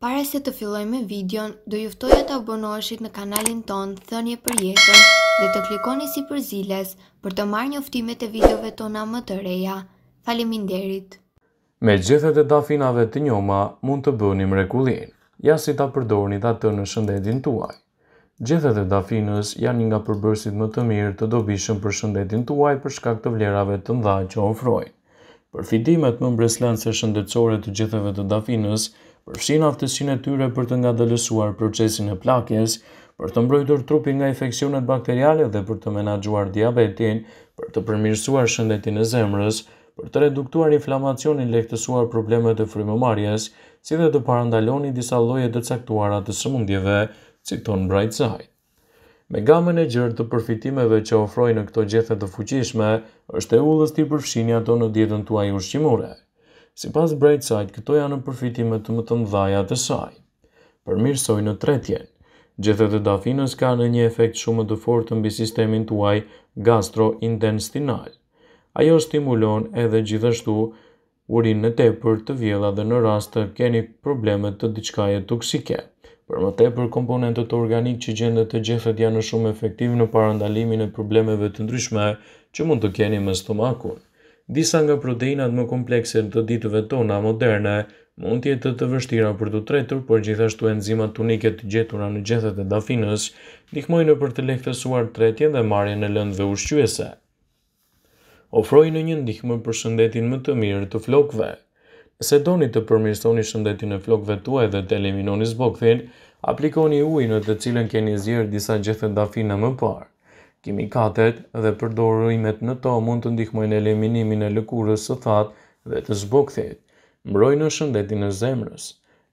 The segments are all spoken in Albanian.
Pare se të filloj me videon, do juftoj e të abonoshit në kanalin ton, thënje për jetën dhe të klikoni si për ziles për të marrë një uftimet e videove tona më të reja. Faleminderit! Me gjithet e dafinave të njoma, mund të bëni mrekulin, ja si të përdorni të në shëndetin tuaj. Gjithet e dafinës janë nga përbërsit më të mirë të dobishëm për shëndetin tuaj për shkak të vlerave të ndha që ofrojnë. Përfitimet më mbreslenë se shëndetsore të gjithet e dafinës, përfshin aftësinë e tyre për të ngadalësuar procesin e plakjes, për të mbrojtur trupin nga infeksionet bakteriale dhe për të menaxhuar diabetin, për të përmirësuar shëndetin e zemrës, për të reduktuar inflamacionin lehtësuar problemet e frymëmarrjes, si dhe të parandaloni disa lloje të caktuara të sëmundjeve, citon Brightside. Me gamën e gjërë të përfitimeve që ofrojnë këto gjethet të fuqishme, është e ullës të i përfshinja të në djetën tuaj ushqimure. Si pas Brightside, këto janë në përfitime të më të mdhaja të saj. Për në tretjen, gjithet e dafinës ka në një efekt shumë të fort të mbi sistemin tuaj gastrointestinal. Ajo stimulon edhe gjithashtu urin në tepër të vjela dhe në rast të keni problemet të diçkaje toksike. Për më tepër, komponentët organik që gjendet të gjithet janë shumë efektiv në parandalimin e problemeve të ndryshme që mund të keni me stomakun disa nga proteinat më komplekse të ditëve tona moderne mund tjetë të të vështira për të tretur, por gjithashtu enzimat tunike të gjetura në gjethet e dafinës, dikmojnë për të lehtësuar tretje dhe marje në lëndëve ushqyese. Ofrojnë në një ndihme për shëndetin më të mirë të flokve. Se doni të përmirësoni shëndetin e flokve tuaj dhe të eliminoni zbokthin, aplikoni ujnë të cilën keni zjerë disa gjethet dafina më parë kimikatet dhe përdorimet në to mund të ndihmojnë eliminimin e lëkurës së thatë dhe të zbukthit, mbrojnë në shëndetin e zemrës.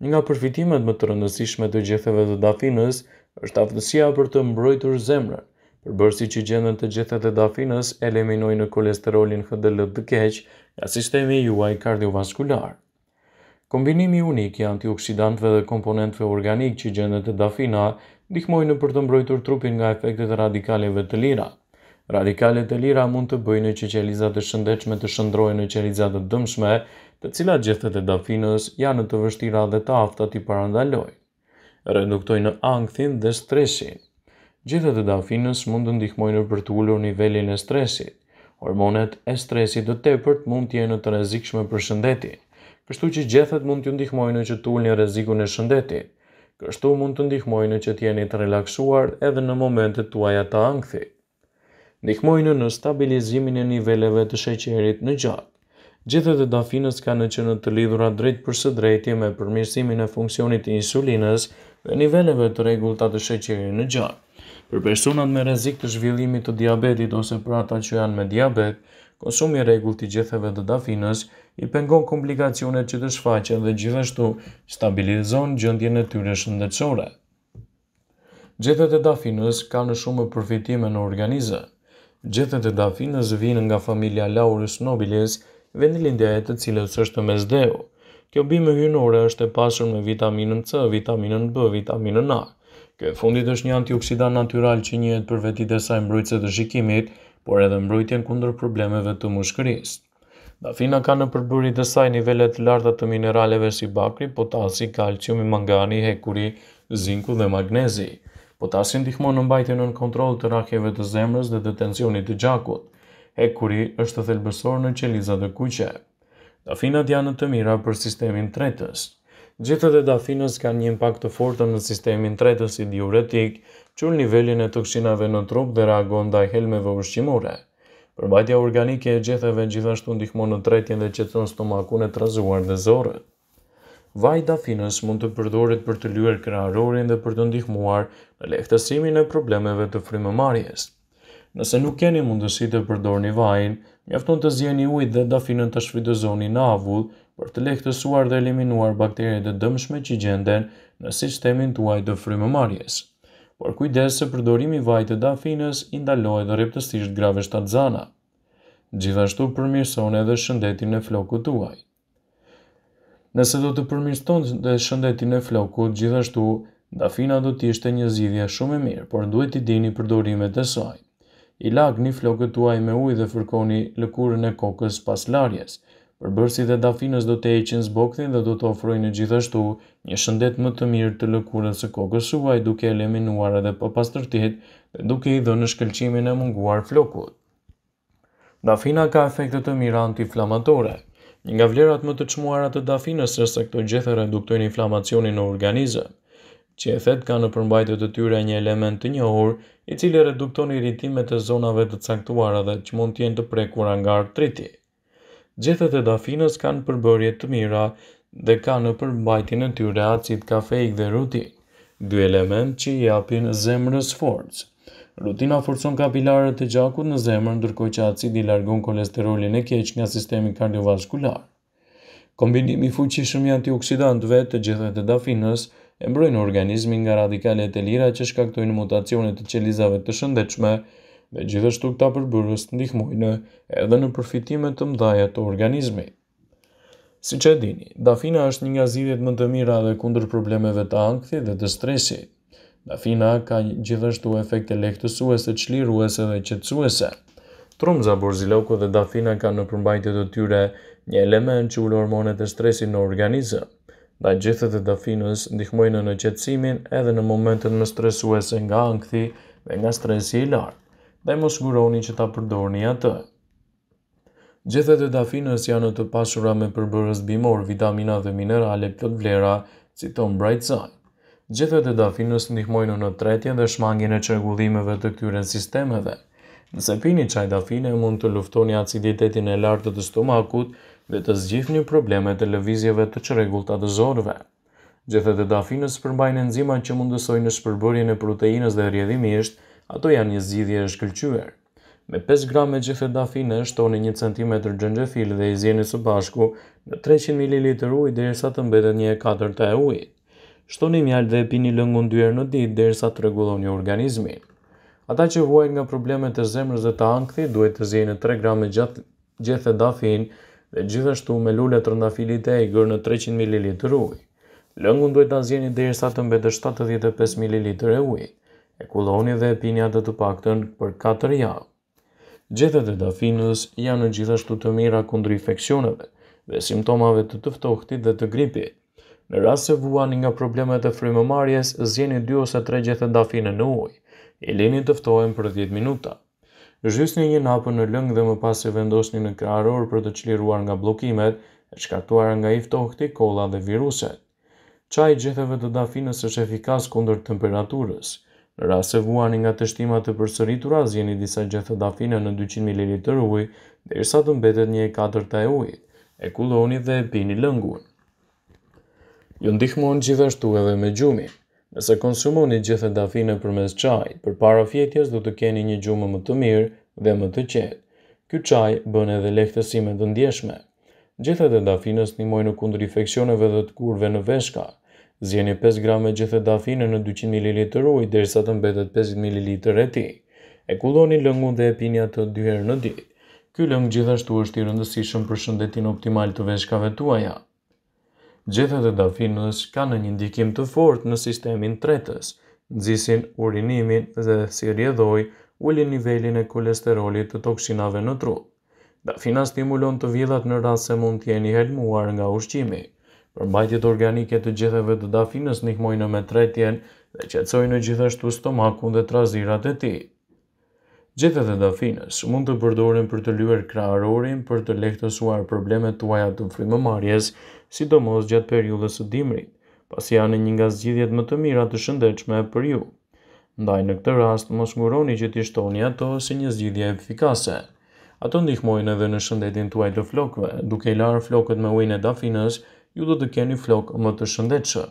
Një nga përfitimet më të rëndësishme të gjetheve të dafinës është aftësia për të mbrojtur zemrën. përbërsi që gjendën të gjethet e dafinës eliminojnë kolesterolin HDL të keq nga sistemi juaj kardiovaskular. Kombinimi unik i antioksidantëve dhe komponentëve organik që gjendën të dafina ndihmojnë për të mbrojtur trupin nga efektet radikaleve të lira. Radikalet e lira mund të bëjnë që qelizat e shëndechme të shëndrojnë në qelizat e dëmshme, të cilat gjethet e dafinës janë të vështira dhe të afta i parandaloj. Reduktojnë në angthin dhe stresin. Gjethet e dafinës mund të ndihmojnë për të ullur nivelin e stresit. Hormonet e stresit të tepërt mund jenë të rezikshme për shëndetin. Kështu që gjethet mund t'ju ndihmojnë që t'ullin rezikun e shëndetit kështu mund të ndihmojnë që t'jeni të relaksuar edhe në momentet tuaja të angthi. Ndihmojnë në stabilizimin e niveleve të sheqerit në gjak. Gjithet e dafinës ka në në të lidhura drejt për së drejti me përmirësimin e funksionit të insulinës dhe niveleve të regullta të sheqerit në gjak. Për personat me rezik të zhvillimit të diabetit ose për ata që janë me diabet, Konsumi regull të gjetheve të dafinës i pengon komplikacionet që të shfaqen dhe gjithashtu stabilizon gjëndje në tyre shëndetsore. Gjethet e dafinës ka në shumë përfitime në organizë. Gjethet e dafinës vinë nga familia Laurus Nobilis, vendilindja e të cilës është me zdeu. Kjo bimë hynore është e pasur me vitaminën C, vitaminën B, vitaminën A. Kjo e fundit është një antioksidan natural që njëhet për vetit e saj mbrojtëse të shikimit, por edhe mbrojtjen kundër problemeve të mushkërisë. Dafina ka në përbërit të saj nivellet larta të mineraleve si bakri, potasi, kalciumi, mangani, hekuri, zinku dhe magnezi. Potasi ndihmon në mbajtjen në kontrol të rakjeve të zemrës dhe të tensionit të gjakut. Hekuri është të thelbësor në qelizat e kuqe. Dafina janë të mira për sistemin tretës. Gjithët e dafinës kanë një impact të fortë në sistemin tretës i diuretik, qërë nivelin e toksinave në trup dhe reagon dhe helmeve ushqimore. Përbajtja organike e gjetheve gjithashtu ndihmon në tretjen dhe qëtën stomakun e trazuar dhe zorët. Vaj dafinës mund të përdorit për të luer kërarorin dhe për të ndihmuar në lehtësimin e problemeve të frimë marjes. Nëse nuk keni mundësi të përdor një vajnë, mjafton të zjeni ujt dhe dafinën të shvidozoni në avull për të lehtësuar dhe eliminuar bakterjet e dëmshme që gjenden në sistemin tuaj të frymëmarrjes. Por kujdes se përdorimi i vaj të dafinës i ndalohet dhe reptësisht grave shtatzana. Gjithashtu përmirëson edhe shëndetin e flokut tuaj. Nëse do të përmirëson dhe shëndetin e flokut, gjithashtu dafina do të ishte një zgjidhje shumë e mirë, por duhet i dini përdorimet e saj. I lagni flokët tuaj me ujë dhe fërkoni lëkurën e kokës pas larjes. Përbërsi e dafinës do të eqin zbokthin dhe do të ofrojnë gjithashtu një shëndet më të mirë të lëkurët së kokës suaj duke eliminuar edhe pëpastërtit po dhe duke i dhe në shkëlqimin e munguar flokut. Dafina ka efektet të mira anti-inflamatore, Një nga vlerat më të qmuarat të dafinës e se këto gjithë reduktojnë inflamacionin në organizë. Qethet ka në përmbajtë të tyre një element të njohur i cili reduktojnë rritimet e zonave të caktuara dhe që mund tjenë të prekura nga artriti gjethet e dafinës kanë përbërje të mira dhe kanë në përmbajtjen e tyre acid kafeik dhe rutin, dy element që i japin zemrës forcë. Rutina forcon kapilarët e gjakut në zemër, ndërkohë që acidi largon kolesterolin e keq nga sistemi kardiovaskular. Kombinimi i fuqishëm i antioksidantëve të gjethet të dafinës e mbrojnë organizmin nga radikalet e lira që shkaktojnë mutacionet të qelizave të shëndechme, me gjithashtu këta përbërës të ndihmojnë edhe në përfitimet të mdaja të organizmit. Si që dini, dafina është një nga zidit më të mira dhe kundër problemeve të ankthi dhe të stresi. Dafina ka gjithashtu efekte lehtësuese, qliruese dhe qetsuese. Trumza, borziloku dhe dafina ka në përmbajtet të tyre një element që ullë hormonet e stresi në organizëm. Da gjithët e dafinës ndihmojnë në qetsimin edhe në momentet më stresuese nga ankthi dhe nga stresi i lartë dhe mos guroni që ta përdorni atë. Gjethet e dafinës janë të pasura me përbërës bimor, vitamina dhe minerale plot vlera, si tonë bright Gjethet e dafinës ndihmojnë në tretjen dhe shmangin e qërgullimeve të këtyre sistemeve. Nëse pini qaj dafine, mund të luftoni aciditetin e lartë të stomakut dhe të zgjith një probleme të levizjeve të qëregullta të zorve. Gjethet e dafinës përmbajnë enzima që mundësojnë në shpërbërjen e proteinës dhe rjedhimisht, ato janë një zgjidhje e shkëlqyer. Me 5 gramë është toni 1 cm gjengjefil dhe i zjeni së bashku në 300 ml ujë derisa të mbetet një e të e ujit. Shtoni mjalt dhe pini lëngun dy herë në ditë derisa të një organizmin. Ata që vuajnë nga problemet e zemrës dhe të ankthi duhet të zjeni 3 gramë gjethedafin dhe gjithashtu me lule të rëndafilit e egër në 300 ml ujë. Lëngun duhet të zjeni derisa të mbetet 75 ml e ujë e kuloni dhe e pini dhe të paktën për 4 javë. Gjethet e dafinës janë në gjithashtu të mira kundri infekcioneve dhe simptomave të të ftohtit dhe të gripit. Në rrasë se vuan nga problemet e frimëmarjes, zjeni 2 ose 3 gjethet dafine në ujë, e lini të ftohen për 10 minuta. Zhysni një napën në lëngë dhe më pas e vendosni në kraror për të qliruar nga blokimet e shkaktuar nga iftohti, kolla dhe viruset. Qaj gjetheve të dafinës është efikas kundër temperaturës – vuani nga të shtimat të përsëritura, zjeni disa gjethë dafine në 200 ml uj, dhe irsa të mbetet një e katër të e uj, e kuloni dhe e pini lëngun. Ju ndihmon gjithashtu edhe me gjumi. Nëse konsumoni gjithë dafine për mes qaj, për para fjetjes du të keni një gjumë më të mirë dhe më të qetë. Ky qaj bën edhe lehtësime të ndjeshme. Gjithë dafinës dafines një mojnë kundër infekcioneve dhe të kurve në veshka, Zjeni 5 grame gjithë dafine në 200 ml uj, derisa të mbetet 5 ml e ti. E kulloni lëngun dhe e pinja të dyherë në ditë. Ky lëng gjithashtu është i rëndësishëm për shëndetin optimal të veshkave tuaja. Gjethet e dafinës ka në një ndikim të fort në sistemin tretës, nëzisin urinimin dhe si rjedhoj uli nivelin e kolesterolit të toksinave në tru. Dafina stimulon të vidhat në rrasë se mund tjeni helmuar nga ushqimi. Përmbajtjet organike të gjetheve të dafinës nikmojnë me tretjen dhe në gjithashtu stomakun dhe trazirat e ti. Gjethet e dafinës mund të përdorin për të lyër krahërorin për të lehtësuar problemet tuaja të frymëmarrjes, sidomos gjatë periudhës së dimrit, pasi janë një nga zgjidhjet më të mira të shëndetshme për ju. Ndaj në këtë rast mos nguroni që t'i shtoni ato si një zgjidhje efikase. Ato ndihmojnë edhe në shëndetin tuaj të flokëve, duke i larë flokët me ujin e dafinës, ju do të keni flok më të shëndetshë.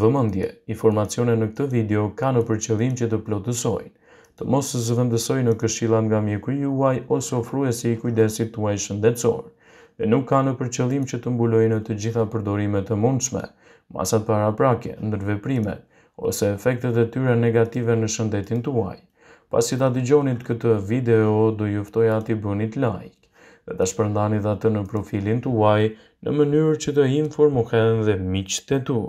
Vë mëndje, informacione në këtë video ka në përqëllim që të plotësojnë, të mos të zëvendësoj në këshilan nga mjeku i uaj ose ofru e si i kujdesit të uaj dhe nuk ka në përqëllim që të mbulojnë në të gjitha përdorimet të mundshme, masat para prake, ndërveprime, ose efektet e tyre negative në shëndetin të uaj. ta i këtë video, do juftoj ati bënit like dhe të shpërndani dhe të në profilin të uaj në mënyrë që të informohen dhe miqë të tu.